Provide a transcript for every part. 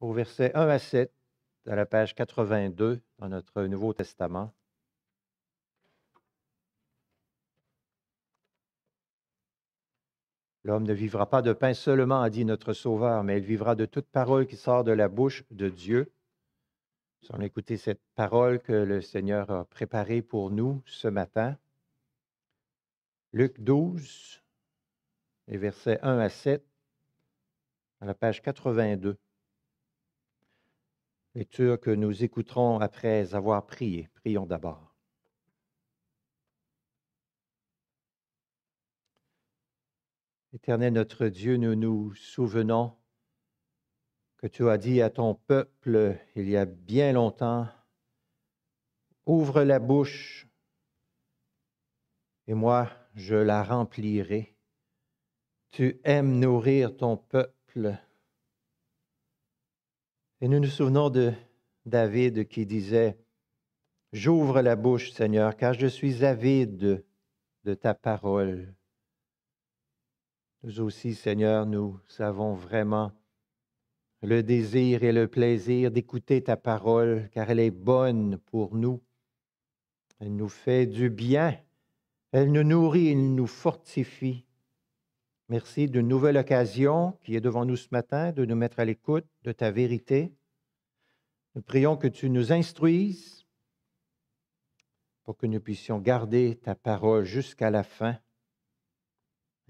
au verset 1 à 7, de la page 82 dans notre Nouveau Testament. L'homme ne vivra pas de pain seulement, a dit notre Sauveur, mais il vivra de toute parole qui sort de la bouche de Dieu. Nous allons écouter cette parole que le Seigneur a préparée pour nous ce matin. Luc 12, les versets 1 à 7, à la page 82 lecture que nous écouterons après avoir prié. Prions d'abord. Éternel notre Dieu, nous nous souvenons que tu as dit à ton peuple il y a bien longtemps, ouvre la bouche et moi je la remplirai. Tu aimes nourrir ton peuple et nous nous souvenons de David qui disait, J'ouvre la bouche, Seigneur, car je suis avide de ta parole. Nous aussi, Seigneur, nous savons vraiment le désir et le plaisir d'écouter ta parole, car elle est bonne pour nous. Elle nous fait du bien, elle nous nourrit, elle nous fortifie. Merci d'une nouvelle occasion qui est devant nous ce matin de nous mettre à l'écoute de ta vérité. Nous prions que tu nous instruises pour que nous puissions garder ta parole jusqu'à la fin.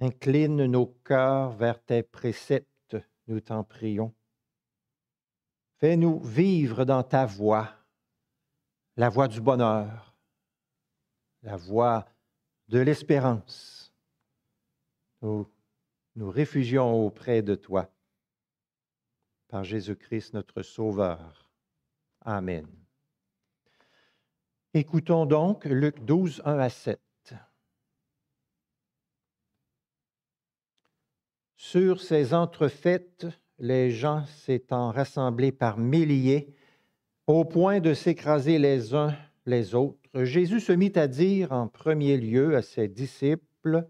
Incline nos cœurs vers tes préceptes, nous t'en prions. Fais-nous vivre dans ta voie, la voie du bonheur, la voie de l'espérance nous réfugions auprès de toi. Par Jésus-Christ notre Sauveur. Amen. Écoutons donc Luc 12, 1 à 7. Sur ces entrefaites, les gens s'étant rassemblés par milliers, au point de s'écraser les uns les autres, Jésus se mit à dire en premier lieu à ses disciples,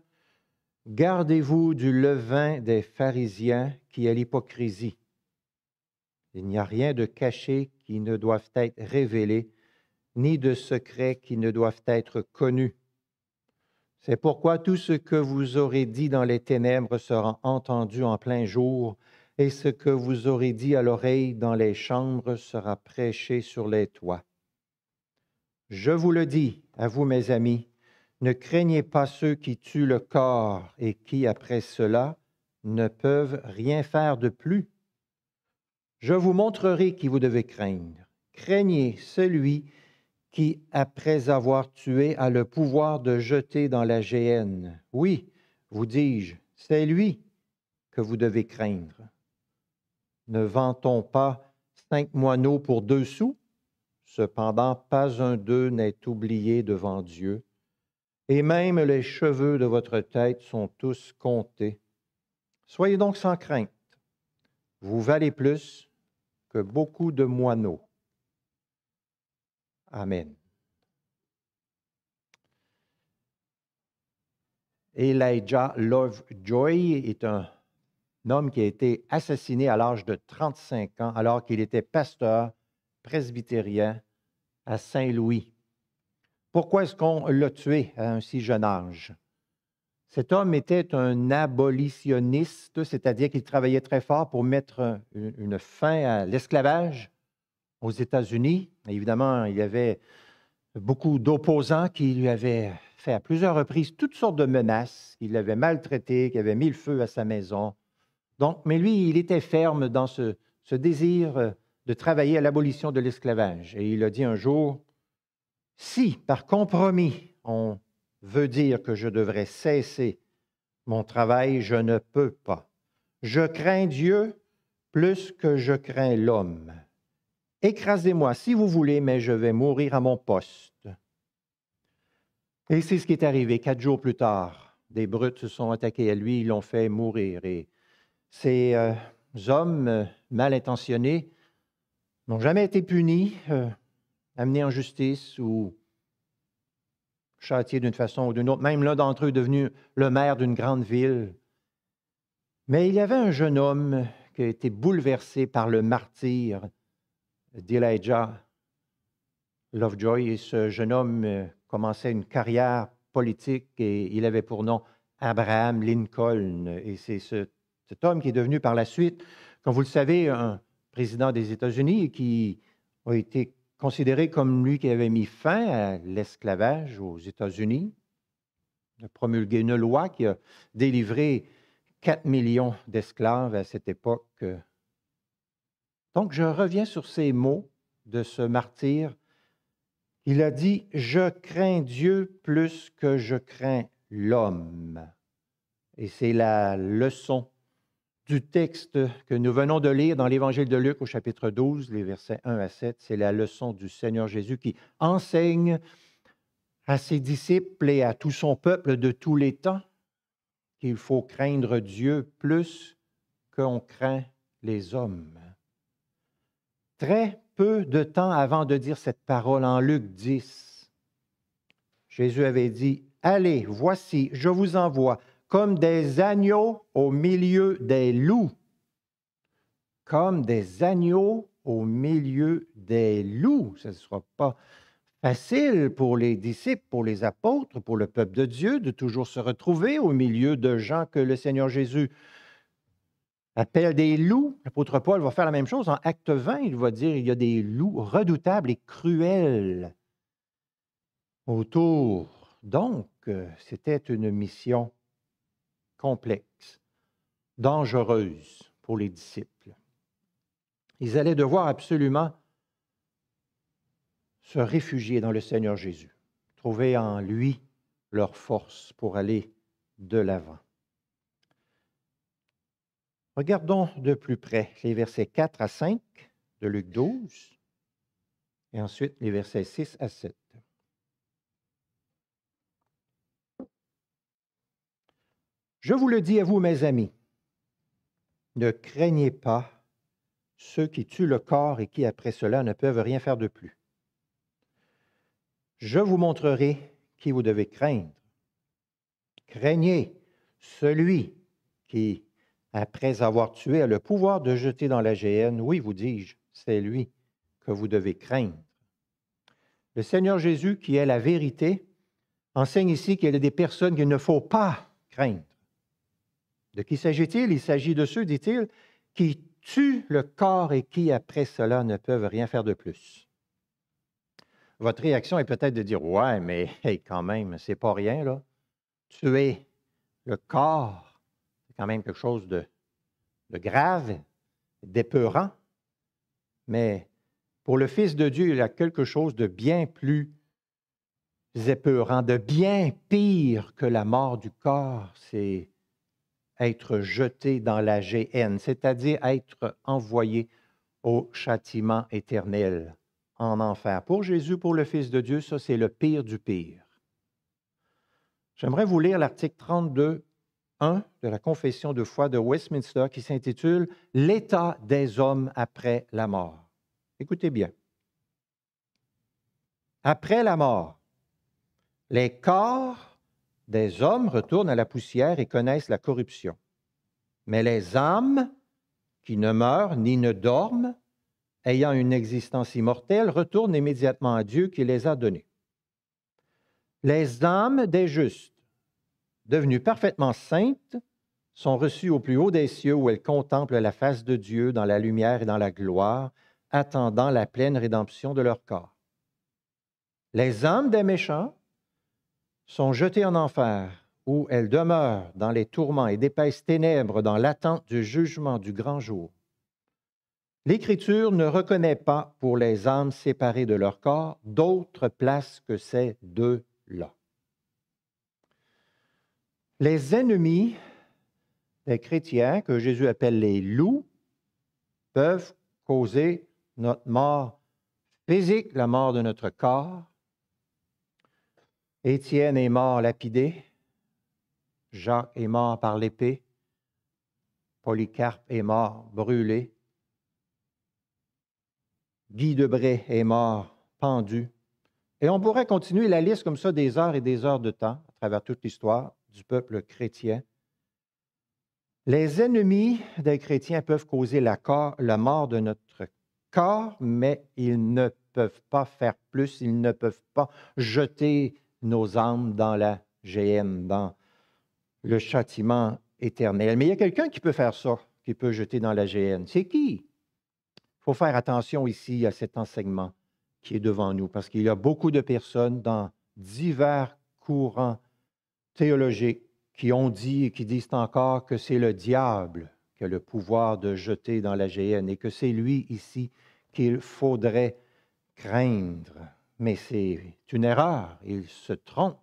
Gardez-vous du levain des pharisiens qui est l'hypocrisie. Il n'y a rien de caché qui ne doivent être révélé, ni de secret qui ne doivent être connus. C'est pourquoi tout ce que vous aurez dit dans les ténèbres sera entendu en plein jour, et ce que vous aurez dit à l'oreille dans les chambres sera prêché sur les toits. Je vous le dis, à vous mes amis, ne craignez pas ceux qui tuent le corps et qui, après cela, ne peuvent rien faire de plus. Je vous montrerai qui vous devez craindre. Craignez celui qui, après avoir tué, a le pouvoir de jeter dans la géhenne. Oui, vous dis-je, c'est lui que vous devez craindre. Ne vantons pas cinq moineaux pour deux sous? Cependant, pas un d'eux n'est oublié devant Dieu et même les cheveux de votre tête sont tous comptés. Soyez donc sans crainte, vous valez plus que beaucoup de moineaux. Amen. Elijah Lovejoy est un homme qui a été assassiné à l'âge de 35 ans alors qu'il était pasteur presbytérien à Saint-Louis. Pourquoi est-ce qu'on l'a tué à un si jeune âge? Cet homme était un abolitionniste, c'est-à-dire qu'il travaillait très fort pour mettre une fin à l'esclavage aux États-Unis. Évidemment, il y avait beaucoup d'opposants qui lui avaient fait à plusieurs reprises toutes sortes de menaces, qu'il avait maltraité, qu'il avait mis le feu à sa maison. Donc, mais lui, il était ferme dans ce, ce désir de travailler à l'abolition de l'esclavage. Et il a dit un jour, si, par compromis, on veut dire que je devrais cesser mon travail, je ne peux pas. Je crains Dieu plus que je crains l'homme. Écrasez-moi si vous voulez, mais je vais mourir à mon poste. Et c'est ce qui est arrivé quatre jours plus tard. Des brutes se sont attaqués à lui, ils l'ont fait mourir. Et ces euh, hommes euh, mal intentionnés n'ont jamais été punis. Euh, amené en justice ou châtié d'une façon ou d'une autre, même l'un d'entre eux est devenu le maire d'une grande ville. Mais il y avait un jeune homme qui a été bouleversé par le martyr d'Elijah Lovejoy, et ce jeune homme euh, commençait une carrière politique et il avait pour nom Abraham Lincoln. Et c'est ce, cet homme qui est devenu par la suite, comme vous le savez, un président des États-Unis qui a été considéré comme lui qui avait mis fin à l'esclavage aux États-Unis. a promulgué une loi qui a délivré 4 millions d'esclaves à cette époque. Donc, je reviens sur ces mots de ce martyr. Il a dit, Je crains Dieu plus que je crains l'homme. Et c'est la leçon du texte que nous venons de lire dans l'Évangile de Luc au chapitre 12, les versets 1 à 7, c'est la leçon du Seigneur Jésus qui enseigne à ses disciples et à tout son peuple de tous les temps qu'il faut craindre Dieu plus qu'on craint les hommes. Très peu de temps avant de dire cette parole en Luc 10, Jésus avait dit, Allez, voici, je vous envoie comme des agneaux au milieu des loups. Comme des agneaux au milieu des loups. Ce ne sera pas facile pour les disciples, pour les apôtres, pour le peuple de Dieu de toujours se retrouver au milieu de gens que le Seigneur Jésus appelle des loups. L'apôtre Paul va faire la même chose en Acte 20. Il va dire, il y a des loups redoutables et cruels autour. Donc, euh, c'était une mission complexe, dangereuse pour les disciples. Ils allaient devoir absolument se réfugier dans le Seigneur Jésus, trouver en lui leur force pour aller de l'avant. Regardons de plus près les versets 4 à 5 de Luc 12 et ensuite les versets 6 à 7. Je vous le dis à vous, mes amis, ne craignez pas ceux qui tuent le corps et qui, après cela, ne peuvent rien faire de plus. Je vous montrerai qui vous devez craindre. Craignez celui qui, après avoir tué, a le pouvoir de jeter dans la géhenne. Oui, vous dis-je, c'est lui que vous devez craindre. Le Seigneur Jésus, qui est la vérité, enseigne ici qu'il y a des personnes qu'il ne faut pas craindre. De qui s'agit-il? Il s'agit de ceux, dit-il, qui tuent le corps et qui, après cela, ne peuvent rien faire de plus. Votre réaction est peut-être de dire Ouais, mais quand même, c'est pas rien, là. Tuer le corps, c'est quand même quelque chose de, grave, d'épeurant. Mais pour le Fils de Dieu, il y a quelque chose de bien plus épeurant, de bien pire que la mort du corps. C'est être jeté dans la GN, c'est-à-dire être envoyé au châtiment éternel, en enfer. Pour Jésus, pour le Fils de Dieu, ça c'est le pire du pire. J'aimerais vous lire l'article 32, de la Confession de foi de Westminster qui s'intitule L'état des hommes après la mort. Écoutez bien. Après la mort, les corps des hommes retournent à la poussière et connaissent la corruption. Mais les âmes qui ne meurent ni ne dorment, ayant une existence immortelle, retournent immédiatement à Dieu qui les a données. Les âmes des justes, devenues parfaitement saintes, sont reçues au plus haut des cieux où elles contemplent la face de Dieu dans la lumière et dans la gloire, attendant la pleine rédemption de leur corps. Les âmes des méchants sont jetées en enfer, où elles demeurent dans les tourments et d'épaisses ténèbres dans l'attente du jugement du grand jour. L'Écriture ne reconnaît pas pour les âmes séparées de leur corps d'autre place que ces deux-là. Les ennemis des chrétiens, que Jésus appelle les loups, peuvent causer notre mort physique, la mort de notre corps, Étienne est mort lapidé, Jacques est mort par l'épée, Polycarpe est mort brûlé, Guy Debray est mort pendu. Et on pourrait continuer la liste comme ça des heures et des heures de temps à travers toute l'histoire du peuple chrétien. Les ennemis des chrétiens peuvent causer la, la mort de notre corps, mais ils ne peuvent pas faire plus, ils ne peuvent pas jeter nos âmes dans la GN, dans le châtiment éternel. Mais il y a quelqu'un qui peut faire ça, qui peut jeter dans la GN. C'est qui? Il faut faire attention ici à cet enseignement qui est devant nous, parce qu'il y a beaucoup de personnes dans divers courants théologiques qui ont dit et qui disent encore que c'est le diable qui a le pouvoir de jeter dans la GN et que c'est lui ici qu'il faudrait craindre mais c'est une erreur. Il se trompe.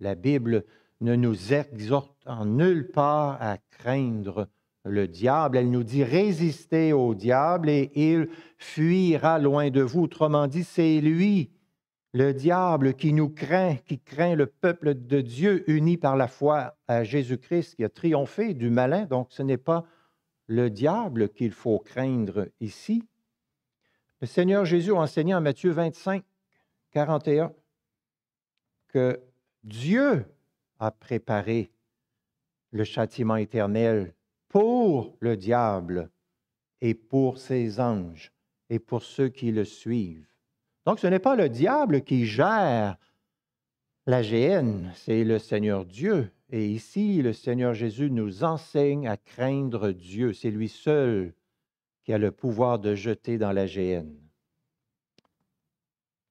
La Bible ne nous exhorte en nulle part à craindre le diable. Elle nous dit résistez au diable et il fuira loin de vous. Autrement dit, c'est lui, le diable, qui nous craint, qui craint le peuple de Dieu uni par la foi à Jésus-Christ qui a triomphé du malin. Donc ce n'est pas le diable qu'il faut craindre ici. Le Seigneur Jésus enseignait en Matthieu 25 41 que Dieu a préparé le châtiment éternel pour le diable et pour ses anges et pour ceux qui le suivent. Donc ce n'est pas le diable qui gère la géhenne, c'est le Seigneur Dieu. Et ici, le Seigneur Jésus nous enseigne à craindre Dieu. C'est lui seul qui a le pouvoir de jeter dans la géhenne.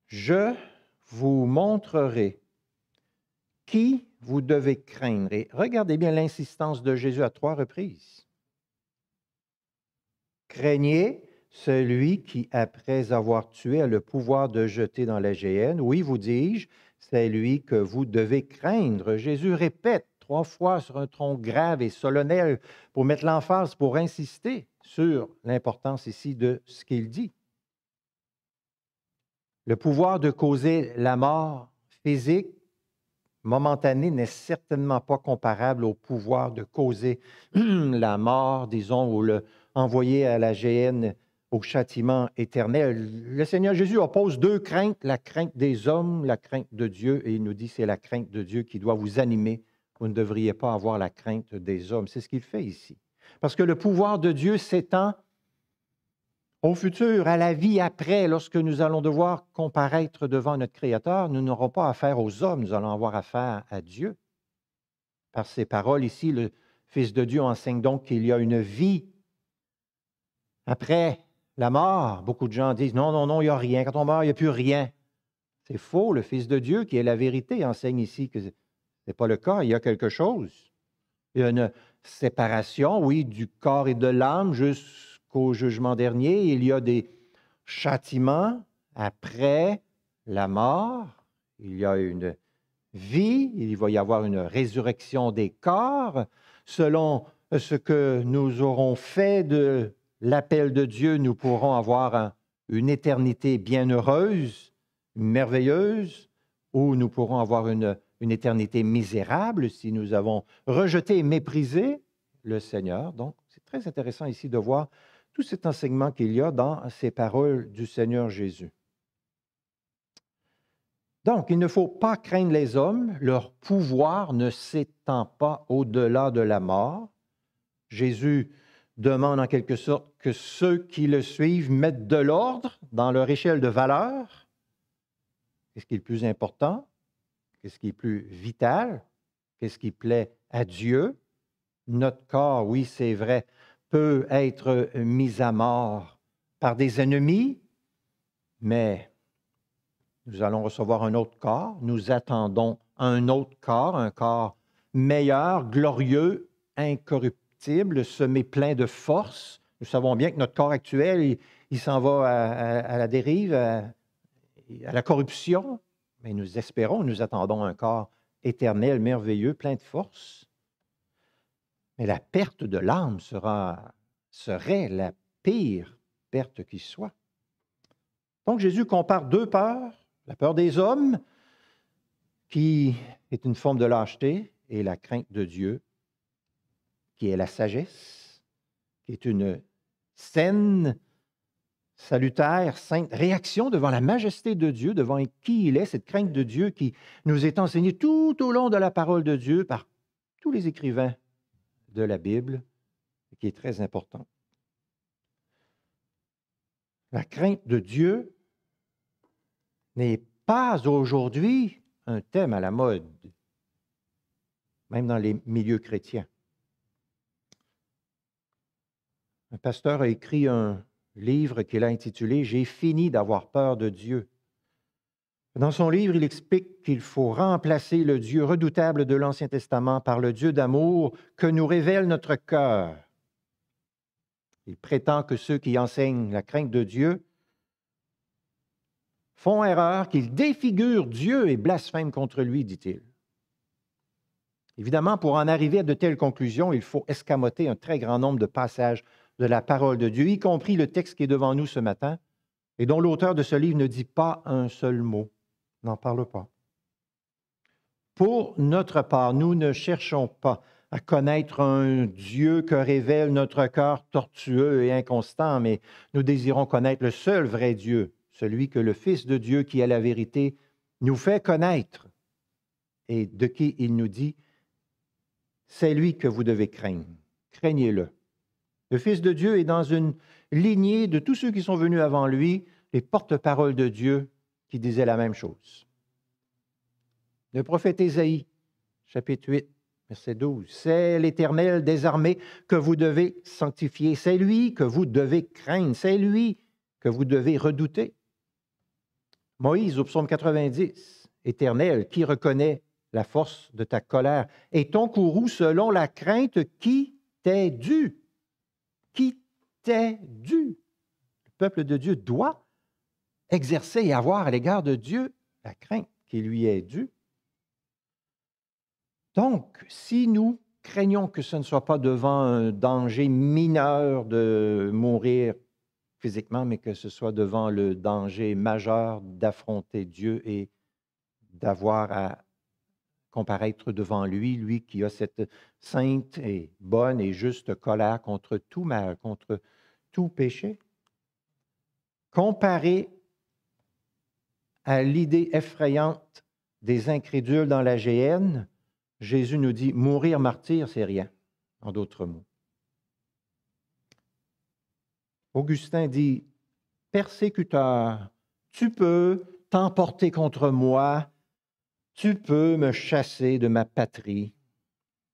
Je vous montrerai qui vous devez craindre. Et regardez bien l'insistance de Jésus à trois reprises. Craignez celui qui, après avoir tué, a le pouvoir de jeter dans la géhenne. Oui, vous dis-je, c'est lui que vous devez craindre. Jésus répète trois fois sur un tronc grave et solennel pour mettre l'emphase, pour insister sur l'importance ici de ce qu'il dit. Le pouvoir de causer la mort physique momentanée n'est certainement pas comparable au pouvoir de causer la mort, disons, ou le à la GN au châtiment éternel. Le Seigneur Jésus oppose deux craintes, la crainte des hommes, la crainte de Dieu, et il nous dit c'est la crainte de Dieu qui doit vous animer. Vous ne devriez pas avoir la crainte des hommes. C'est ce qu'il fait ici. Parce que le pouvoir de Dieu s'étend au futur, à la vie après, lorsque nous allons devoir comparaître devant notre Créateur, nous n'aurons pas affaire aux hommes, nous allons avoir affaire à Dieu. Par ces paroles ici, le Fils de Dieu enseigne donc qu'il y a une vie après la mort. Beaucoup de gens disent non, non, non, il n'y a rien. Quand on meurt, il n'y a plus rien. C'est faux. Le Fils de Dieu, qui est la vérité, enseigne ici que ce n'est pas le cas. Il y a quelque chose. Il y a une séparation, oui, du corps et de l'âme, juste qu'au jugement dernier, il y a des châtiments après la mort, il y a une vie, il va y avoir une résurrection des corps, selon ce que nous aurons fait de l'appel de Dieu, nous pourrons avoir une éternité bienheureuse, merveilleuse, ou nous pourrons avoir une, une éternité misérable si nous avons rejeté et méprisé le Seigneur. Donc, c'est très intéressant ici de voir tout cet enseignement qu'il y a dans ces paroles du Seigneur Jésus. Donc, il ne faut pas craindre les hommes, leur pouvoir ne s'étend pas au-delà de la mort. Jésus demande en quelque sorte que ceux qui le suivent mettent de l'ordre dans leur échelle de valeur. Qu'est-ce qui est le plus important? Qu'est-ce qui est plus vital? Qu'est-ce qui plaît à Dieu? Notre corps, oui, c'est vrai, peut être mis à mort par des ennemis, mais nous allons recevoir un autre corps, nous attendons un autre corps, un corps meilleur, glorieux, incorruptible, semé plein de force. Nous savons bien que notre corps actuel, il, s'en va à, la dérive, à la corruption, mais nous espérons, nous attendons un corps éternel, merveilleux, plein de force. Mais la perte de l'âme sera, serait la pire perte qui soit. Donc Jésus compare deux peurs, la peur des hommes, qui est une forme de lâcheté, et la crainte de Dieu, qui est la sagesse, qui est une saine, salutaire, sainte réaction devant la majesté de Dieu, devant qui il est, cette crainte de Dieu qui nous est enseignée tout au long de la parole de Dieu par tous les écrivains de la Bible, qui est très important. La crainte de Dieu n'est pas aujourd'hui un thème à la mode, même dans les milieux chrétiens. Un pasteur a écrit un livre qu'il a intitulé J'ai fini d'avoir peur de Dieu. Dans son livre, il explique qu'il faut remplacer le Dieu redoutable de l'Ancien Testament par le Dieu d'amour que nous révèle notre cœur. Il prétend que ceux qui enseignent la crainte de Dieu font erreur, qu'ils défigurent Dieu et blasphèment contre lui, dit-il. Évidemment, pour en arriver à de telles conclusions, il faut escamoter un très grand nombre de passages de la parole de Dieu, y compris le texte qui est devant nous ce matin et dont l'auteur de ce livre ne dit pas un seul mot n'en parle pas. Pour notre part, nous ne cherchons pas à connaître un Dieu que révèle notre cœur tortueux et inconstant, mais nous désirons connaître le seul vrai Dieu, celui que le Fils de Dieu, qui est la vérité, nous fait connaître et de qui il nous dit, c'est lui que vous devez craindre, craignez-le. Le Fils de Dieu est dans une lignée de tous ceux qui sont venus avant lui, les porte-paroles de Dieu, qui disait la même chose. Le prophète Ésaïe, chapitre 8, verset 12, C'est l'Éternel des armées que vous devez sanctifier, c'est lui que vous devez craindre, c'est lui que vous devez redouter. Moïse au psaume 90, Éternel, qui reconnaît la force de ta colère et ton courroux selon la crainte qui t'est due. Qui t'est due. Le peuple de Dieu doit exercer et avoir à l'égard de Dieu la crainte qui lui est due. Donc, si nous craignons que ce ne soit pas devant un danger mineur de mourir physiquement, mais que ce soit devant le danger majeur d'affronter Dieu et d'avoir à comparaître devant lui, lui qui a cette sainte et bonne et juste colère contre tout mal, contre tout péché. Comparer à l'idée effrayante des incrédules dans la géhenne, Jésus nous dit mourir martyr, c'est rien, en d'autres mots. Augustin dit Persécuteur, tu peux t'emporter contre moi, tu peux me chasser de ma patrie.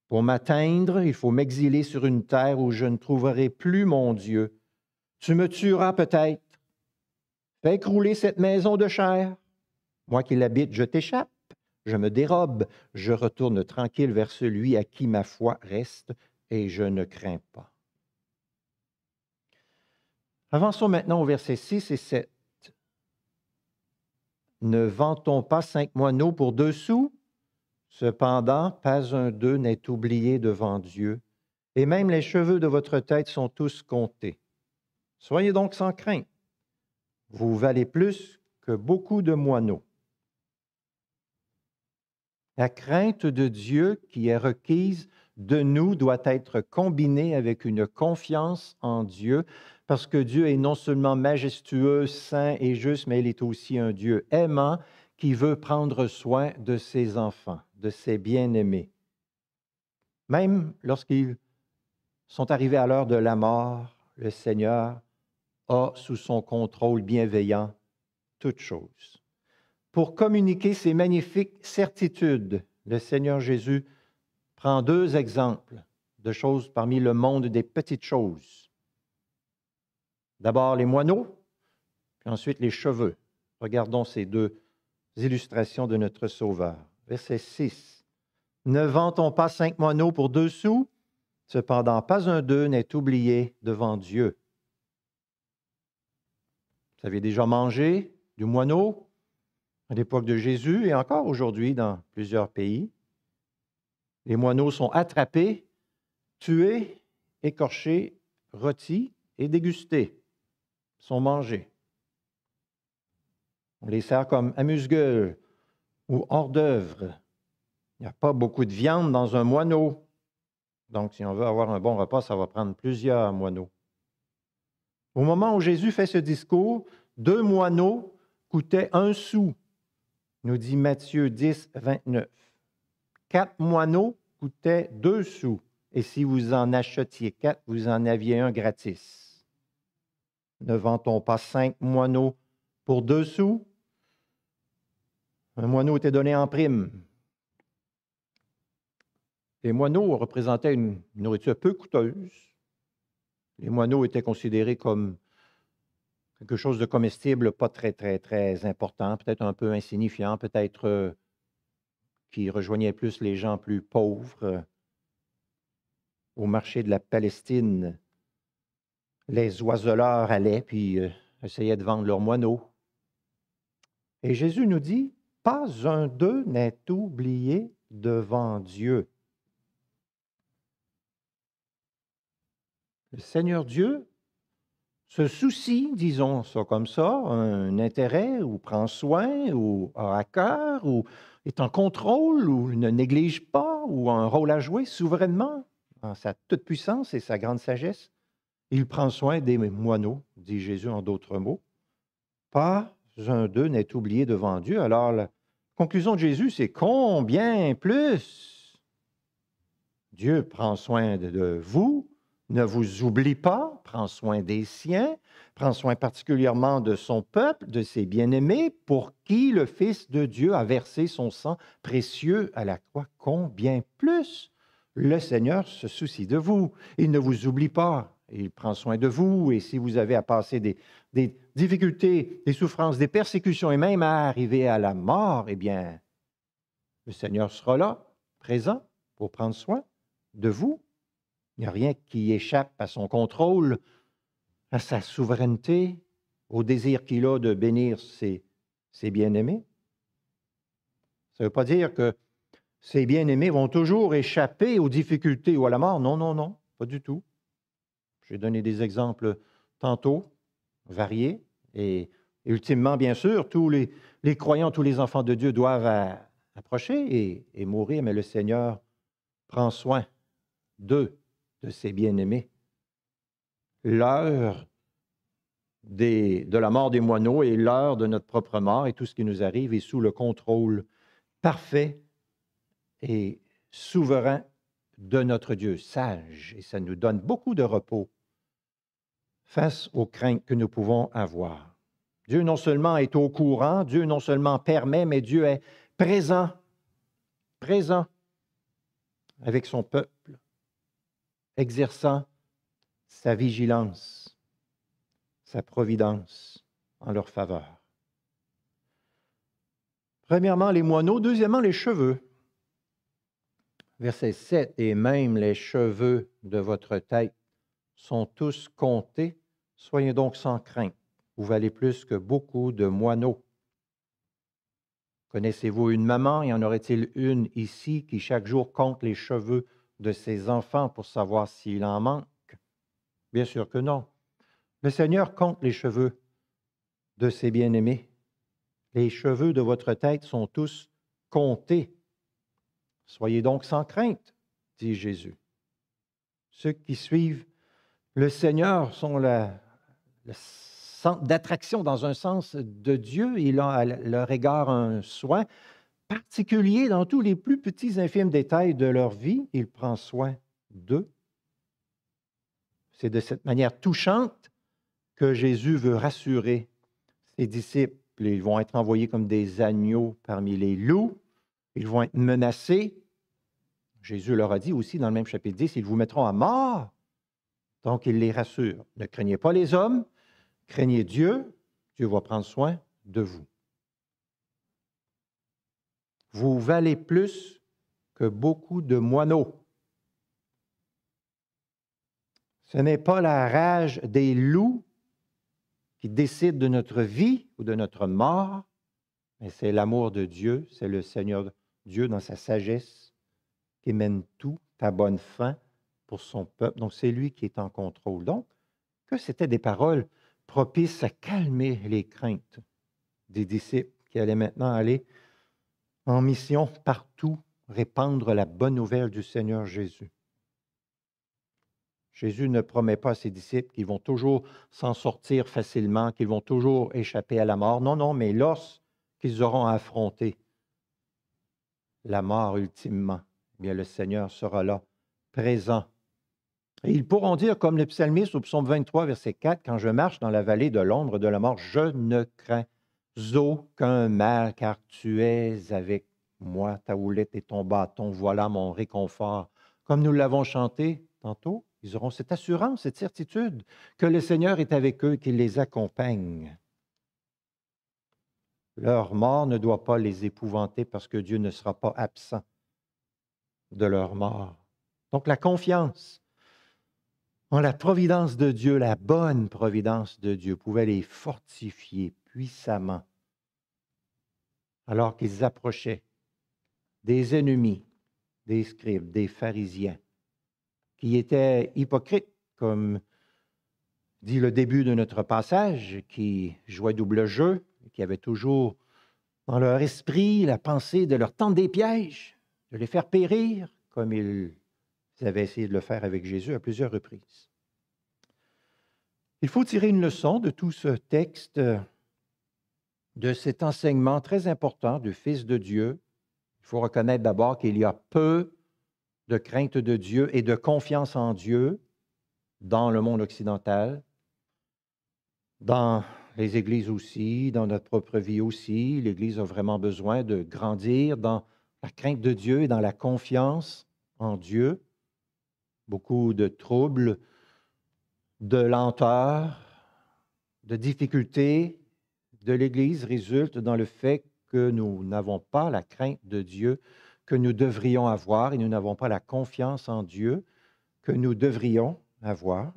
Pour m'atteindre, il faut m'exiler sur une terre où je ne trouverai plus mon Dieu. Tu me tueras peut-être. Fais crouler cette maison de chair. Moi qui l'habite, je t'échappe, je me dérobe, je retourne tranquille vers celui à qui ma foi reste, et je ne crains pas. Avançons maintenant au verset 6 et 7. Ne vantons pas cinq moineaux pour deux sous. Cependant, pas un d'eux n'est oublié devant Dieu, et même les cheveux de votre tête sont tous comptés. Soyez donc sans crainte. Vous valez plus que beaucoup de moineaux. La crainte de Dieu qui est requise de nous doit être combinée avec une confiance en Dieu, parce que Dieu est non seulement majestueux, saint et juste, mais il est aussi un Dieu aimant qui veut prendre soin de ses enfants, de ses bien-aimés. Même lorsqu'ils sont arrivés à l'heure de la mort, le Seigneur a sous son contrôle bienveillant toutes choses pour communiquer ces magnifiques certitudes. Le Seigneur Jésus prend deux exemples de choses parmi le monde des petites choses. D'abord les moineaux, puis ensuite les cheveux. Regardons ces deux illustrations de notre Sauveur. Verset 6. Ne vantons pas cinq moineaux pour deux sous, cependant pas un d'eux n'est oublié devant Dieu. Vous avez déjà mangé du moineau? à l'époque de Jésus et encore aujourd'hui dans plusieurs pays. Les moineaux sont attrapés, tués, écorchés, rôtis et dégustés, sont mangés. On les sert comme amuse-gueule ou hors-d'œuvre. Il n'y a pas beaucoup de viande dans un moineau. Donc, si on veut avoir un bon repas, ça va prendre plusieurs moineaux. Au moment où Jésus fait ce discours, deux moineaux coûtaient un sou nous dit Matthieu 10, 29. Quatre moineaux coûtaient deux sous, et si vous en achetiez quatre, vous en aviez un gratis. Ne vantons pas cinq moineaux pour deux sous? Un moineau était donné en prime. Les moineaux représentaient une nourriture peu coûteuse. Les moineaux étaient considérés comme quelque chose de comestible pas très, très, très important, peut-être un peu insignifiant, peut-être euh, qui rejoignait plus les gens plus pauvres euh, au marché de la Palestine. Les oiseleurs allaient puis euh, essayaient de vendre leurs moineaux. Et Jésus nous dit, pas un d'eux n'est oublié devant Dieu. Le Seigneur Dieu ce souci, disons ça comme ça, un intérêt ou prend soin ou a à cœur ou est en contrôle ou ne néglige pas ou a un rôle à jouer souverainement en sa toute-puissance et sa grande sagesse. Il prend soin des moineaux, dit Jésus en d'autres mots. Pas un d'eux n'est oublié devant Dieu. Alors, la conclusion de Jésus, c'est combien plus Dieu prend soin de vous ne vous oublie pas, prends soin des siens, prends soin particulièrement de son peuple, de ses bien-aimés, pour qui le Fils de Dieu a versé son sang précieux à la croix. Combien plus le Seigneur se soucie de vous. Il ne vous oublie pas. Il prend soin de vous. Et si vous avez à passer des difficultés, des souffrances, des persécutions et même à arriver à la mort, eh bien, le Seigneur sera là, présent, pour prendre soin de vous il n'y a rien qui échappe à son contrôle, à sa souveraineté, au désir qu'il a de bénir ses, ses bien-aimés. Ça ne veut pas dire que ses bien-aimés vont toujours échapper aux difficultés ou à la mort. Non, non, non, pas du tout. J'ai donné des exemples tantôt, variés, et ultimement, bien sûr, tous les, les croyants, tous les enfants de Dieu doivent approcher et mourir, mais le Seigneur prend soin d'eux de ses bien-aimés. L'heure de la mort des moineaux et l'heure de notre propre mort et tout ce qui nous arrive est sous le contrôle parfait et souverain de notre Dieu, sage, et ça nous donne beaucoup de repos face aux craintes que nous pouvons avoir. Dieu non seulement est au courant, Dieu non seulement permet, mais Dieu est présent, présent avec son peuple exerçant sa vigilance, sa providence en leur faveur. Premièrement, les moineaux. Deuxièmement, les cheveux. Verset 7, et même les cheveux de votre tête sont tous comptés. Soyez donc sans crainte. Vous valez plus que beaucoup de moineaux. Connaissez-vous une maman? Y en aurait-il une ici qui chaque jour compte les cheveux de ses enfants pour savoir s'il en manque? Bien sûr que non. Le Seigneur compte les cheveux de ses bien-aimés. Les cheveux de votre tête sont tous comptés. Soyez donc sans crainte, dit Jésus. Ceux qui suivent le Seigneur sont d'attraction dans un sens de Dieu. Il a à leur égard un soin particulier dans tous les plus petits infimes détails de leur vie. Il prend soin d'eux. C'est de cette manière touchante que Jésus veut rassurer ses disciples. Ils vont être envoyés comme des agneaux parmi les loups. Ils vont être menacés. Jésus leur a dit aussi dans le même chapitre 10, ils vous mettront à mort. Donc il les rassure. Ne craignez pas les hommes, craignez Dieu. Dieu va prendre soin de vous vous valez plus que beaucoup de moineaux. Ce n'est pas la rage des loups qui décide de notre vie ou de notre mort, mais c'est l'amour de Dieu, c'est le Seigneur Dieu dans sa sagesse qui mène tout à bonne fin pour son peuple. Donc c'est lui qui est en contrôle. Donc, que c'était des paroles propices à calmer les craintes des disciples qui allaient maintenant aller en mission partout, répandre la bonne nouvelle du Seigneur Jésus. Jésus ne promet pas à ses disciples qu'ils vont toujours s'en sortir facilement, qu'ils vont toujours échapper à la mort. Non, non, mais lorsqu'ils auront à affronter la mort ultimement, eh bien le Seigneur sera là, présent. Et ils pourront dire, comme le psalmiste au psaume 23, verset 4, Quand je marche dans la vallée de l'ombre de la mort, je ne crains aucun mal, car tu es avec moi, ta houlette et ton bâton, voilà mon réconfort. Comme nous l'avons chanté tantôt, ils auront cette assurance, cette certitude que le Seigneur est avec eux, qu'il les accompagne. Leur mort ne doit pas les épouvanter parce que Dieu ne sera pas absent de leur mort. Donc la confiance en la providence de Dieu, la bonne providence de Dieu, pouvait les fortifier, puissamment alors qu'ils approchaient des ennemis, des scribes, des pharisiens, qui étaient hypocrites, comme dit le début de notre passage, qui jouaient double jeu, qui avaient toujours dans leur esprit la pensée de leur tendre des pièges, de les faire périr, comme ils avaient essayé de le faire avec Jésus à plusieurs reprises. Il faut tirer une leçon de tout ce texte de cet enseignement très important du Fils de Dieu, il faut reconnaître d'abord qu'il y a peu de crainte de Dieu et de confiance en Dieu dans le monde occidental, dans les églises aussi, dans notre propre vie aussi. L'Église a vraiment besoin de grandir dans la crainte de Dieu et dans la confiance en Dieu. Beaucoup de troubles, de lenteurs, de difficultés, de l'Église résulte dans le fait que nous n'avons pas la crainte de Dieu que nous devrions avoir et nous n'avons pas la confiance en Dieu que nous devrions avoir.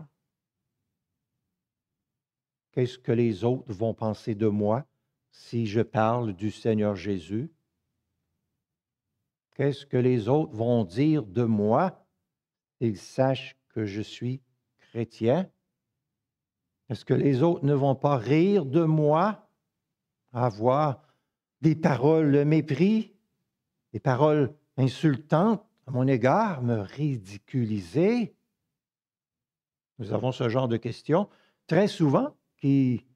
Qu'est-ce que les autres vont penser de moi si je parle du Seigneur Jésus? Qu'est-ce que les autres vont dire de moi s'ils sachent que je suis chrétien? Est-ce que les autres ne vont pas rire de moi avoir des paroles de mépris, des paroles insultantes à mon égard, me ridiculiser. Nous avons ce genre de questions très souvent qui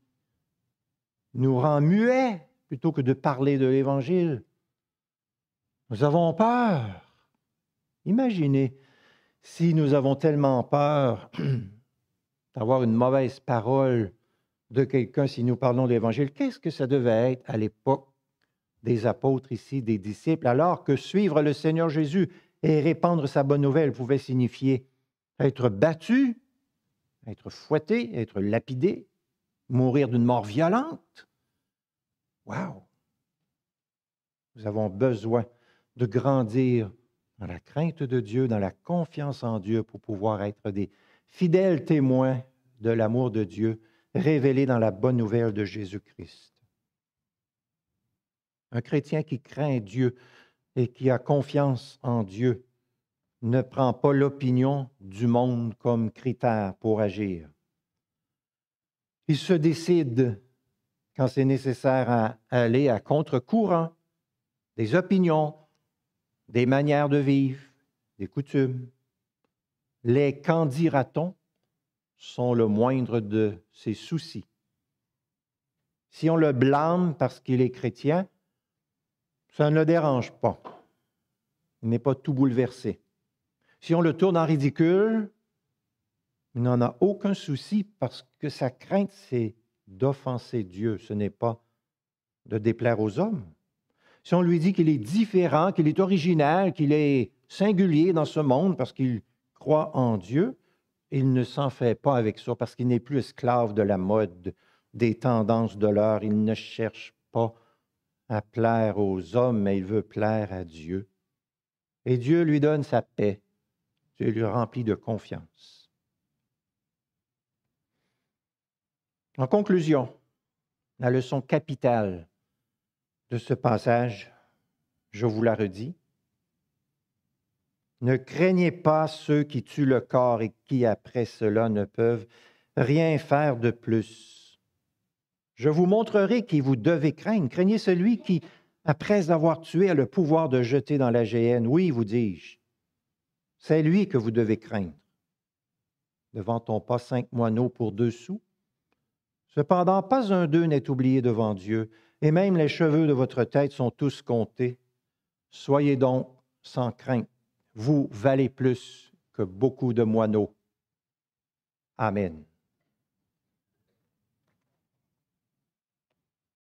nous rend muets plutôt que de parler de l'Évangile. Nous avons peur. Imaginez si nous avons tellement peur d'avoir une mauvaise parole de quelqu'un, si nous parlons de l'Évangile, qu'est-ce que ça devait être à l'époque des apôtres ici, des disciples, alors que suivre le Seigneur Jésus et répandre sa bonne nouvelle pouvait signifier être battu, être fouetté, être lapidé, mourir d'une mort violente. Wow! Nous avons besoin de grandir dans la crainte de Dieu, dans la confiance en Dieu pour pouvoir être des fidèles témoins de l'amour de Dieu révélé dans la bonne nouvelle de Jésus-Christ. Un chrétien qui craint Dieu et qui a confiance en Dieu ne prend pas l'opinion du monde comme critère pour agir. Il se décide, quand c'est nécessaire, à aller à contre-courant des opinions, des manières de vivre, des coutumes. Les qu'en dira-t-on sont le moindre de ses soucis. Si on le blâme parce qu'il est chrétien, ça ne le dérange pas. Il n'est pas tout bouleversé. Si on le tourne en ridicule, il n'en a aucun souci parce que sa crainte, c'est d'offenser Dieu, ce n'est pas de déplaire aux hommes. Si on lui dit qu'il est différent, qu'il est original, qu'il est singulier dans ce monde parce qu'il croit en Dieu, il ne s'en fait pas avec ça parce qu'il n'est plus esclave de la mode, des tendances de l'heure. Il ne cherche pas à plaire aux hommes, mais il veut plaire à Dieu. Et Dieu lui donne sa paix. Dieu lui remplit de confiance. En conclusion, la leçon capitale de ce passage, je vous la redis, ne craignez pas ceux qui tuent le corps et qui après cela ne peuvent rien faire de plus. Je vous montrerai qui vous devez craindre. Craignez celui qui, après avoir tué, a le pouvoir de jeter dans la géhenne. Oui, vous dis-je, c'est lui que vous devez craindre. Ne vantons pas cinq moineaux pour deux sous? Cependant, pas un d'eux n'est oublié devant Dieu, et même les cheveux de votre tête sont tous comptés. Soyez donc sans crainte vous valez plus que beaucoup de moineaux. Amen.